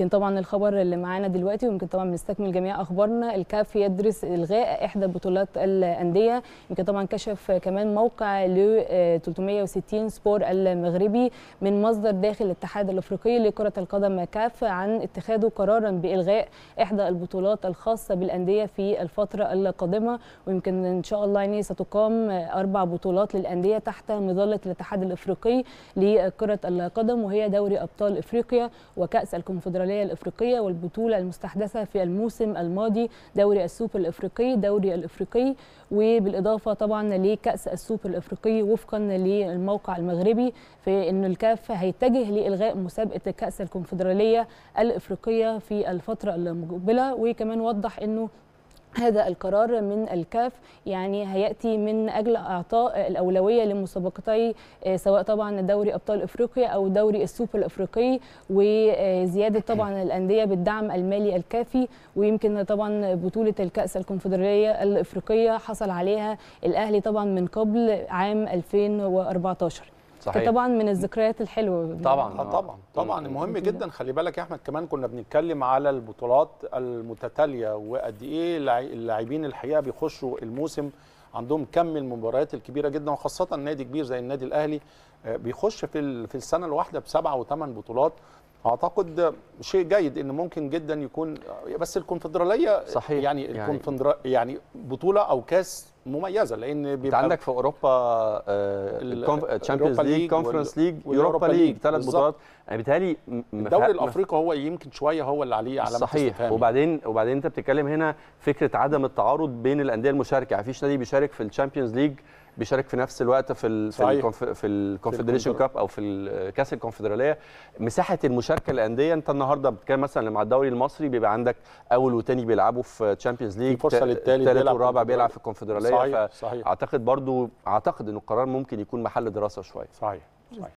يمكن طبعا الخبر اللي معانا دلوقتي ويمكن طبعا بنستكمل جميع اخبارنا الكاف يدرس الغاء احدى بطولات الانديه يمكن طبعا كشف كمان موقع ل 360 سبور المغربي من مصدر داخل الاتحاد الافريقي لكره القدم كاف عن اتخاذه قرارا بالغاء احدى البطولات الخاصه بالانديه في الفتره القادمه ويمكن ان شاء الله يعني ستقام اربع بطولات للانديه تحت مظله الاتحاد الافريقي لكره القدم وهي دوري ابطال افريقيا وكاس الكونفدراليه الدولية الإفريقية والبطولة المستحدثة في الموسم الماضي دوري السوبر الإفريقي دوري الإفريقي وبالإضافة طبعا لكأس السوبر الإفريقي وفقا للموقع المغربي في أن الكاف هيتجه لإلغاء مسابقة كأس الكونفدرالية الإفريقية في الفترة المقبلة وكمان وضح أنه هذا القرار من الكاف يعني هياتي من اجل اعطاء الاولويه لمسابقتي آه، سواء طبعا دوري ابطال افريقيا او دوري السوبر الافريقي وزياده طبعا الانديه بالدعم المالي الكافي ويمكن طبعا بطوله الكاس الكونفدراليه الافريقيه حصل عليها الاهلي طبعا من قبل عام 2014 صحيح طبعا من الذكريات الحلوه طبعا آه, آه. طبعا طبعا مهم جدا خلي بالك يا احمد كمان كنا بنتكلم على البطولات المتتاليه وقد ايه اللاعبين الحقيقه بيخشوا الموسم عندهم كم المباريات الكبيره جدا وخاصه نادي كبير زي النادي الاهلي آه، بيخش في في السنه الواحده بسبعه وثمان بطولات اعتقد شيء جيد ان ممكن جدا يكون آه، بس الكونفدراليه صحيح يعني, يعني يعني بطوله او كاس مميزه لان بيبقى عندك في اوروبا تشامبيونز ليج كونفرنس ليج يوروبا ليج ثلاث بطولات يعني بالتالي الدوري الافريقي هو يمكن شويه هو اللي عليه علامه صحيح استفهامي. وبعدين وبعدين انت بتتكلم هنا فكره عدم التعارض بين الانديه المشاركه يعني فيش نادي بيشارك في الشامبيونز ليج بيشارك في نفس الوقت في ال في الكونفدريشن كاب او في كاس الكونفدراليه مساحه المشاركه الانديه انت النهارده بتتكلم مثلا مع الدوري المصري بيبقى عندك اول وثاني بيلعبوا في تشامبيونز ليج الفرصه للثالث والرابع بيلعب في الكونفدراليه صحيح فاعتقد برضو اعتقد ان القرار ممكن يكون محل دراسه شويه صحيح, صحيح.